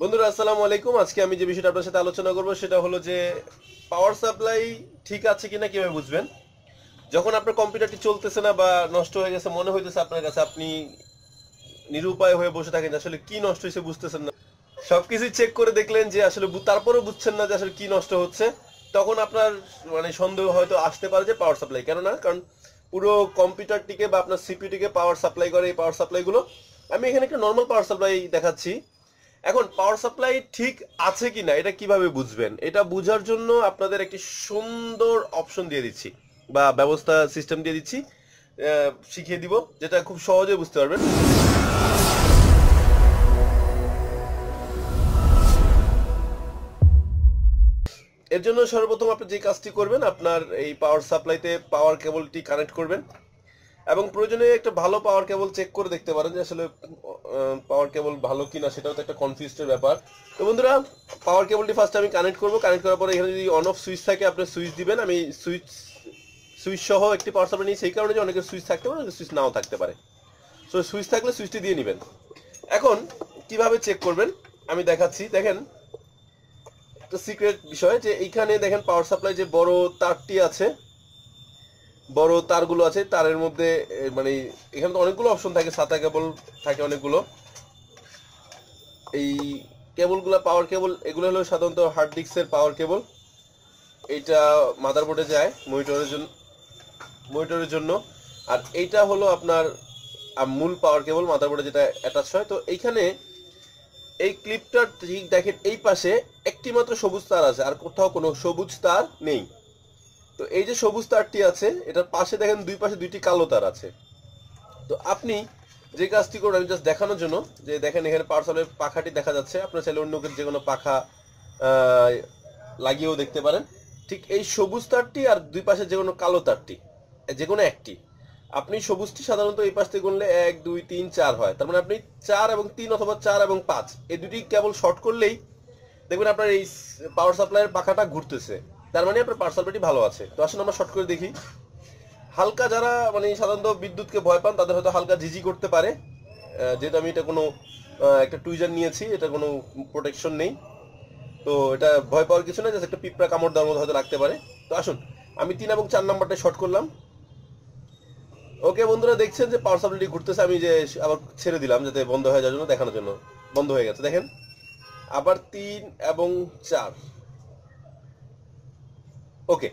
বন্ধুরা আসসালামু আলাইকুম আজকে আমি যে বিষয়টা আপনার সাথে আলোচনা করব সেটা হলো যে পাওয়ার সাপ্লাই ঠিক আছে কিনা কিভাবে বুঝবেন যখন আপনার কম্পিউটারটি চলতেছে না বা নষ্ট হয়ে গেছে মনে হইতেছে আপনার কাছে আপনি নিরুপায় হয়ে বসে থাকেন আসলে কি নষ্ট হয়েছে বুঝতেছেন না সবকিছু চেক করে দেখলেন যে আসলে তারপরেও বুঝছেন না যে আসলে কি নষ্ট হচ্ছে তখন আপনার মানে সন্দেহ হয়তো আসতে পারে যে পাওয়ার সাপ্লাই কেননা কারণ পুরো কম্পিউটারটিকে বা আপনার সিপিউটিকে পাওয়ার সাপ্লাই করে এই পাওয়ার সাপ্লাইগুলো আমি এখানে একটা নর্মাল পাওয়ার সাপ্লাই দেখাচ্ছি এখন পাওয়ার সাপ্লাই ঠিক আছে কি না এটা কিভাবে বুঝবেন এটা বুঝার জন্য আপনাদের একটি সুন্দর অপশন দিয়ে দিচ্ছি বা ব্যবস্থা সিস্টেম দিয়ে দিচ্ছি শিখিয়ে দিব যেটা খুব সহজে বুঝতে পারবেন এর জন্য সর্বপ্রথম আপনি যে কাজটি করবেন আপনার এই পাওয়ার সাপ্লাইতে পাওয়ার কেবলটি কানেক্ট করবেন এবং প্রয়োজনে একটা ভালো পাওয়ার কেবল চেক করে দেখতে পারেন যে আসলে পাওয়ার কেবল ভালো কিনা সেটাও তো একটা কনফিউজের ব্যাপার তো বন্ধুরা পাওয়ার কেবলটি ফার্স্ট আমি কানেক্ট করবো কানেক্ট করার পরে এখানে যদি অন অফ সুইচ থাকে আপনি সুইচ দিবেন আমি সুইচ সুইচ সহ একটি পাওয়ার সাপ্লাই নিই সেই কারণে যে অনেকের সুইচ থাকতে পারে সুইচ নাও থাকতে পারে সো সুইচ থাকলে সুইচটি দিয়ে নেবেন এখন কিভাবে চেক করবেন আমি দেখাচ্ছি দেখেন একটা সিক্রেট বিষয় যে এইখানে দেখেন পাওয়ার সাপ্লাই যে বড় তারটি আছে বড় তারগুলো আছে তারের মধ্যে মানে এখানে তো অনেকগুলো অপশন থাকে সাতা কেবল থাকে অনেকগুলো এই কেবলগুলো পাওয়ার কেবল এগুলো হলো সাধারণত হার্ড ডিস্কের পাওয়ার কেবল এইটা মাদারবোর্ডে যায় মনিটরের জন্য মনিটরের জন্য আর এইটা হলো আপনার মূল পাওয়ার কেবল বোর্ডে যেটা অ্যাটাচ হয় তো এইখানে এই ক্লিপটার ঠিক দেখেন এই পাশে একটি মাত্র সবুজ তার আছে আর কোথাও কোনো সবুজ তার নেই তো এই যে সবুজ তারটি আছে এটার পাশে দেখেন দুই পাশে দুইটি কালো তার আছে তো আপনি যে কাজটি করুন আমি জাস্ট দেখানোর জন্য যে দেখেন এখানে পার্সলের পাখাটি দেখা যাচ্ছে আপনার চাইলে অন্য যে কোনো পাখা লাগিয়েও দেখতে পারেন ঠিক এই সবুজ তারটি আর দুই পাশে যে কোনো কালো তারটি যে কোনো একটি আপনি সবুজটি সাধারণত এই পাশ থেকে গুনলে এক দুই তিন চার হয় তার মানে আপনি চার এবং তিন অথবা চার এবং পাঁচ এই দুটি কেবল শর্ট করলেই দেখবেন আপনার এই পাওয়ার সাপ্লাইয়ের পাখাটা ঘুরতেছে তার মানে আপনার পার্সোনালিটি ভালো আছে তো আসলে আমরা শর্ট করে দেখি হালকা যারা মানে সাধারণত বিদ্যুৎকে ভয় পান তাদের হয়তো হালকা জিজি করতে পারে যেহেতু আমি এটা কোনো একটা টুইজার নিয়েছি এটা কোনো প্রোটেকশন নেই তো এটা ভয় পাওয়ার কিছু না জাস্ট একটা পিঁপড়া কামড় দেওয়ার মতো হয়তো লাগতে পারে তো আসুন আমি তিন এবং চার নাম্বারটা শর্ট করলাম ওকে বন্ধুরা দেখছেন যে পাওয়ার ঘুরতেছে আমি যে আবার ছেড়ে দিলাম যাতে বন্ধ হয়ে যাওয়ার জন্য দেখানোর জন্য বন্ধ হয়ে গেছে দেখেন আবার তিন এবং চার ওকে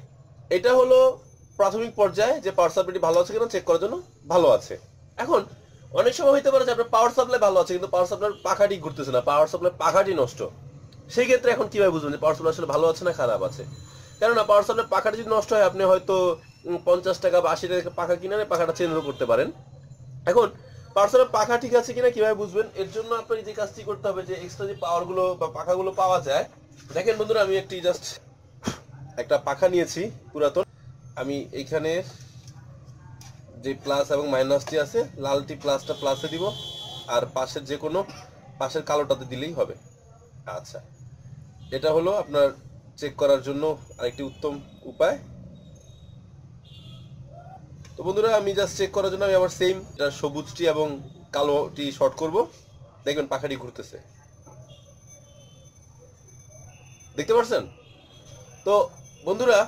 এটা হলো প্রাথমিক পর্যায়ে যে পাওয়ার সাপ্লাইটি ভালো আছে কিনা চেক করার জন্য ভালো আছে এখন অনেক সময় হইতে পারে যে আপনার পাওয়ার সাপ্লাই ভালো আছে কিন্তু পাওয়ার সাপ্লাই পাখাটি ঘুরতেছে না পাওয়ার সাপ্লাই পাখাটি নষ্ট সেই ক্ষেত্রে এখন কিভাবে বুঝবেন যে পাওয়ার সাপ্লাই আসলে ভালো আছে না খারাপ আছে কেননা পাওয়ার সাপ্লাই পাখাটি যদি নষ্ট হয় আপনি হয়তো পঞ্চাশ টাকা বা আশি টাকা পাখা কিনে পাখাটা চেঞ্জও করতে পারেন এখন পাওয়ার সাপ্লাই পাখা ঠিক আছে কিনা কিভাবে বুঝবেন এর জন্য আপনার যে কাজটি করতে হবে যে এক্সট্রা যে পাওয়ারগুলো বা পাখাগুলো পাওয়া যায় দেখেন বন্ধুরা আমি একটি জাস্ট একটা পাখা নিয়েছি পুরাতন আমি এইখানে যে প্লাস এবং মাইনাসটি আছে লালটি প্লাসটা প্লাসে দিব আর পাশের যে কোনো পাশের কালোটাতে দিলেই হবে আচ্ছা এটা হলো আপনার চেক করার জন্য আরেকটি উত্তম উপায় তো বন্ধুরা আমি জাস্ট চেক করার জন্য আমি আবার সেম এটা সবুজটি এবং কালোটি শর্ট করব দেখবেন পাখাটি ঘুরতেছে দেখতে পাচ্ছেন তো বন্ধুরা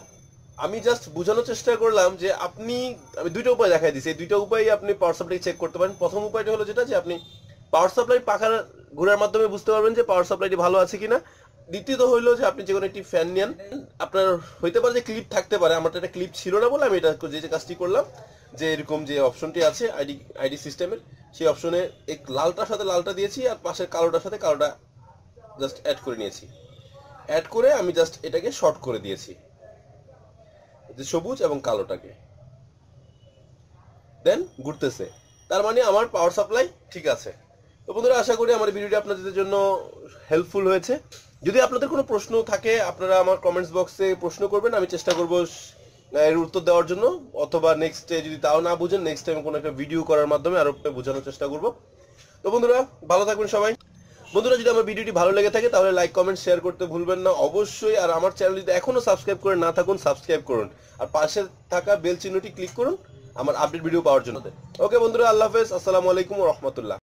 আমি জাস্ট বোঝানোর চেষ্টা করলাম যে আপনি আমি দুইটা উপায় দেখাই দিচ্ছি এই দুইটা উপায় আপনি পাওয়ার সাপ্লাই চেক করতে পারেন প্রথম উপায়টা হলো যেটা যে আপনি পাওয়ার সাপ্লাই পাখার ঘোরার মাধ্যমে বুঝতে পারবেন যে পাওয়ার সাপ্লাইটি ভালো আছে কিনা দ্বিতীয়ত হইলো যে আপনি যে কোনো একটি ফ্যান নেন আপনার হইতে পারে যে ক্লিপ থাকতে পারে আমার তো একটা ক্লিপ ছিল না বলে আমি এটা যে যে কাজটি করলাম যে এরকম যে অপশনটি আছে আইডি আইডি সিস্টেমের সেই অপশনে এক লালটার সাথে লালটা দিয়েছি আর পাশের কালোটার সাথে কালোটা জাস্ট অ্যাড করে নিয়েছি অ্যাড করে আমি জাস্ট এটাকে শর্ট করে দিয়েছি যে সবুজ এবং কালোটাকে দেন ঘুরতেছে তার মানে আমার পাওয়ার সাপ্লাই ঠিক আছে তো বন্ধুরা আশা করি আমার ভিডিওটি আপনাদের জন্য হেল্পফুল হয়েছে যদি আপনাদের কোনো প্রশ্ন থাকে আপনারা আমার কমেন্টস বক্সে প্রশ্ন করবেন আমি চেষ্টা করব এর উত্তর দেওয়ার জন্য অথবা নেক্সট যদি তাও না বুঝেন নেক্সট টাইম কোনো একটা ভিডিও করার মাধ্যমে আরও বোঝানোর চেষ্টা করব তো বন্ধুরা ভালো থাকবেন সবাই বন্ধুরা যদি আমার ভিডিওটি ভালো লেগে থাকে তাহলে লাইক কমেন্ট শেয়ার করতে ভুলবেন না অবশ্যই আর আমার চ্যানেল যদি এখনও সাবস্ক্রাইব করে না থাকুন সাবস্ক্রাইব করুন আর পাশে থাকা বেল চিহ্নটি ক্লিক করুন আমার আপডেট ভিডিও পাওয়ার জন্য ওকে বন্ধুরা আল্লাহ হাফেজ আসসালামু আলাইকুম রহমতুল্লাহ